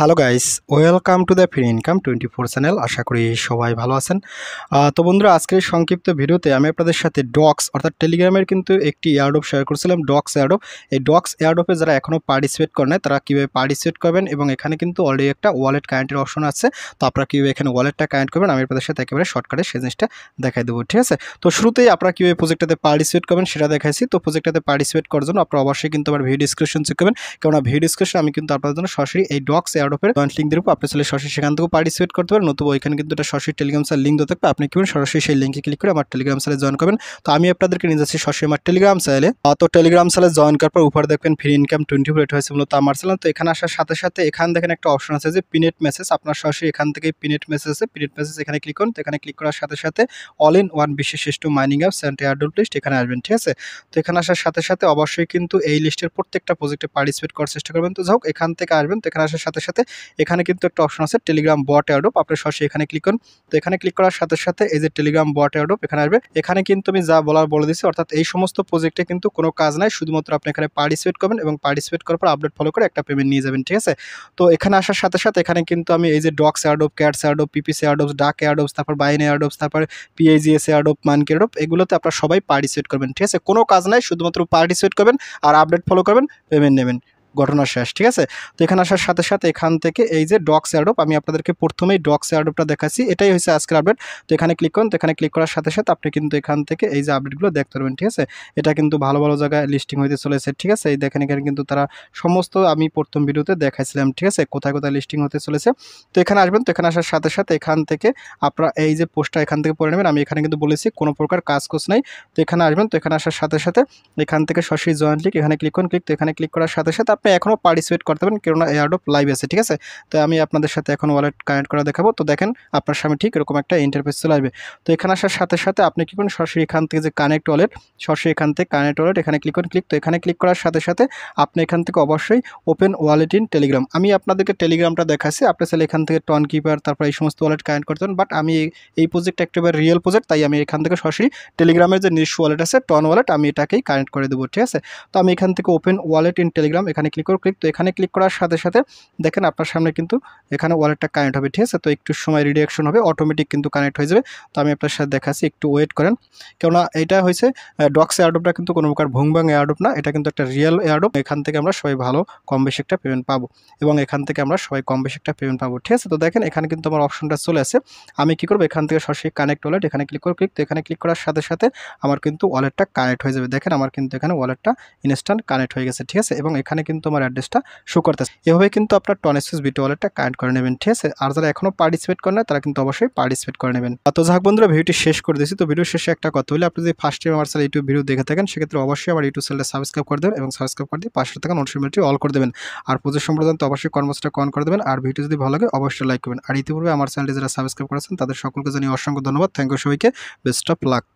hello guys welcome to the free income twenty four channel আশা করি সবাই ভালো আছেন তো বন্ধুরা আজকের সংক্ষিপ্ত ভিডিওতে আমি আপনাদের সাথে ডক্স অর্থাৎ টেলিগ্রামের কিন্তু একটি এয়ারডপ শেয়ার করেছিলাম ডক্স এয়ারডপ এই ডক্স এয়ারডপে যারা এখনও পার্টিসিপেট করেন তারা কীভাবে পার্টিসিপেট করবেন এবং এখানে কিন্তু অলরেডি একটা ওয়ালেট কারেন্টের অপশন আছে তো আপনারা কীভাবে এখানে ওয়ালেটটা কারেন্ট করবেন আমি আপনাদের সাথে একেবারে শর্টকাটে সেই জিনিসটা দেখাই দেবো ঠিক আছে তো শুরুতেই আপনারা কীভাবে প্রোজেক্টটাতে পার্টিসিপেট করবেন সেটা দেখাইছি তো প্রজেক্টটাতে পার্টিসিপেট করার জন্য আপনারা অবশ্যই কিন্তু আমার ভিডিও ডিসক্রিপশন চেক করবেন কেননা ভিডিও ডিসক্রিপশন আমি কিন্তু আপনাদের জন্য সরাসরি এই ডক্স এয়ার ড্রপের জয়েন্ট লিঙ্ক দিয়ে আপনি ছেলে সরাসরি সেখান থেকেও পার্টিসিপেট করতে পারেন নতুবা ওইখানে কিন্তু একটা সরাসরি টেলিগ্রাম স্যার লিঙ্ক থাকবে আপনি কি সরাসরি সেই লিঙ্কে ক্লিক করে আমার টেলিগ্রাম স্যারে জয়েন করবেন তো আমি আপনাদেরকে নিয়ে যাচ্ছি সরাসরি আমার টেলিগ্রাম স্যালে তো টেলিগ্রাম স্যালে জয়েন করার পর উপর দেখবেন ফ্রি ইনকাম টোয়েন্টি ফোর হয়েছে মূলত আমার চ্যানেল তো এখানে আসার সাথে সাথে এখানে দেখেন একটা অপশন আছে যে পিনেট মেসেজ আপনার সরাসরি এখান থেকে পিনেট মেসেজ আছে পিনেট মেসেজ এখানে ক্লিক করুন তো এখানে ক্লিক করার সাথে সাথে অল ইন ওয়ান বিশ্বের শ্রেষ্ঠ মাইনিং অ্যাপ স্যান্ড এয়ারডোল লিস্ট এখানে আসবেন ঠিক আছে তো এখানে আসার সাথে সাথে অবশ্যই কিন্তু এই লিস্টের প্রত্যেকটা প্রজেক্টে পার্টিসিপেট করার চেষ্টা করবেন তো যাই হোক এখান থেকে আসবেন তো এখানে আসার সাথে সাথে আছে এখানে কিন্তু একটা অপশন আছে টেলিগ্রাম বট অ্যাডোপ আপনার সরাসরি এখানে ক্লিক করুন তো এখানে ক্লিক করার সাথে সাথে এই যে টেলিগ্রাম বট অ্যাডোপ এখানে আসবে এখানে কিন্তু আমি যা বলার বলে দিচ্ছি অর্থাৎ এই সমস্ত প্রজেক্টে কিন্তু কোনো কাজ নাই শুধুমাত্র আপনি এখানে পার্টিসিপেট করবেন এবং পার্টিসিপেট করার পর আপডেট ফলো করে একটা পেমেন্ট নিয়ে যাবেন ঠিক আছে তো এখানে আসার সাথে সাথে এখানে কিন্তু আমি এই যে docs airdrop cats airdrop PPC airdrops duck airdrops তারপর বাইন অ্যাডোপস তারপর পিএজিএস অ্যাডোপ মানকে অ্যাডোপ এগুলোতে আপনারা সবাই পার্টিসিপেট করবেন ঠিক আছে কোনো কাজ নাই শুধুমাত্র পার্টিসিপেট করবেন আর আপডেট ফলো করবেন পেমেন্ট নেবেন ঘটনা শেষ ঠিক আছে তো এখানে আসার সাথে সাথে এখান থেকে এই যে ডক্স অ্যাডোপ আমি আপনাদেরকে প্রথমেই ডক্স অ্যাডোপটা দেখাচ্ছি এটাই হচ্ছে আজকের আপডেট তো এখানে ক্লিক করুন তো এখানে ক্লিক করার সাথে সাথে আপনি কিন্তু এখান থেকে এই যে আপডেটগুলো দেখতে পারবেন ঠিক আছে এটা কিন্তু ভালো ভালো জায়গায় লিস্টিং হইতে চলেছে ঠিক আছে এই দেখেন এখানে কিন্তু তারা সমস্ত আমি প্রথম ভিডিওতে দেখাইছিলাম ঠিক আছে কোথায় কোথায় লিস্টিং হতে চলেছে তো এখানে আসবেন তো এখানে আসার সাথে সাথে এখান থেকে আপনারা এই যে পোস্টটা এখান থেকে পড়ে নেবেন আমি এখানে কিন্তু বলেছি কোনো প্রকার কাজ নেই নাই তো এখানে আসবেন তো এখানে আসার সাথে সাথে এখান থেকে সরাসরি জয়েন্ট ক্লিক এখানে ক্লিক করুন ক্লিক তো এখানে ক্লিক করার সাথে সাথে আপনি এখনও পার্টিসিপেট করতে পারেন কেননা এয়ারডপ লাইভ আছে ঠিক আছে তো আমি আপনাদের সাথে এখন ওয়ালেট কানেক্ট করা দেখাবো তো দেখেন আপনার সামনে ঠিক এরকম একটা ইন্টারফেস চলে আসবে তো এখানে আসার সাথে সাথে আপনি কী করেন সরাসরি এখান থেকে যে কানেক্ট ওয়ালেট সরাসরি এখান থেকে কানেক্ট ওয়ালেট এখানে ক্লিক করেন ক্লিক তো এখানে ক্লিক করার সাথে সাথে আপনি এখান থেকে অবশ্যই ওপেন ওয়ালেট ইন টেলিগ্রাম আমি আপনাদেরকে টেলিগ্রামটা দেখাচ্ছি আপনি চাইলে এখান থেকে টন কিপার তারপর এই সমস্ত ওয়ালেট কানেক্ট করতে পারেন বাট আমি এই প্রজেক্ট একটা রিয়েল প্রজেক্ট তাই আমি এখান থেকে সরাসরি টেলিগ্রামের যে নিজস্ব ওয়ালেট আছে টন ওয়ালেট আমি এটাকেই কানেক্ট করে দেবো ঠিক আছে তো আমি এখান থেকে ওপেন ওয়ালেট ইন টেলিগ্রাম এখানে ক্লিক করো ক্লিক তো এখানে ক্লিক করার সাথে সাথে দেখেন আপনার সামনে কিন্তু এখানে ওয়ালেটটা কানেক্ট হবে ঠিক আছে তো একটু সময় রিডিয়াকশন হবে অটোমেটিক কিন্তু কানেক্ট হয়ে যাবে তো আমি আপনার সাথে দেখাচ্ছি একটু ওয়েট করেন কেননা এটা হয়েছে ডক্স এয়ারডপটা কিন্তু কোনো প্রকার ভুংবাং এয়ারডপ না এটা কিন্তু একটা রিয়েল এয়ারডপ এখান থেকে আমরা সবাই ভালো কম বেশি একটা পেমেন্ট পাবো এবং এখান থেকে আমরা সবাই কম বেশি একটা পেমেন্ট পাবো ঠিক আছে তো দেখেন এখানে কিন্তু আমার অপশনটা চলে আসে আমি কি করবো এখান থেকে সরাসরি কানেক্ট ওয়ালেট এখানে ক্লিক করো ক্লিক তো এখানে ক্লিক করার সাথে সাথে আমার কিন্তু ওয়ালেটটা কানেক্ট হয়ে যাবে দেখেন আমার কিন্তু এখানে ওয়ালেটটা ইনস্ট্যান্ট কানেক্ট হয়ে গেছে ঠিক আছে এবং এখানে কিন্তু কিন্তু আমার অ্যাড্রেসটা শো করতেছে এভাবে কিন্তু আপনার টনেসিস বিটি ওয়ালেটটা কানেক্ট করে নেবেন ঠিক আছে আর যারা এখনও পার্টিসিপেট করে না তারা কিন্তু অবশ্যই পার্টিসিপেট করে নেবেন তো যাক বন্ধুরা ভিডিওটি শেষ করে দিয়েছি তো ভিডিও শেষে একটা কথা হলে আপনি যদি ফার্স্ট টাইম আমার স্যার ইউটিউব ভিডিও দেখে থাকেন সেক্ষেত্রে অবশ্যই আমার ইউটিউব চ্যানেলটা সাবস্ক্রাইব করে দেবেন এবং সাবস্ক্রাইব করে দিয়ে পাশে থাকা নোটিফিকেশনটি অল করে দেবেন আর পুজোর তো অবশ্যই কর্মসূচিটা কন করে দেবেন আর ভিডিও যদি ভালো লাগে অবশ্যই লাইক করবেন আর ইতিপূর্বে আমার চ্যানেলটি যারা সাবস্ক্রাইব করেছেন তাদের সকলকে জানিয়ে অসংখ্য ধন্যবাদ থ্যাংক ইউ সবাইকে বেস্ট অফ লাক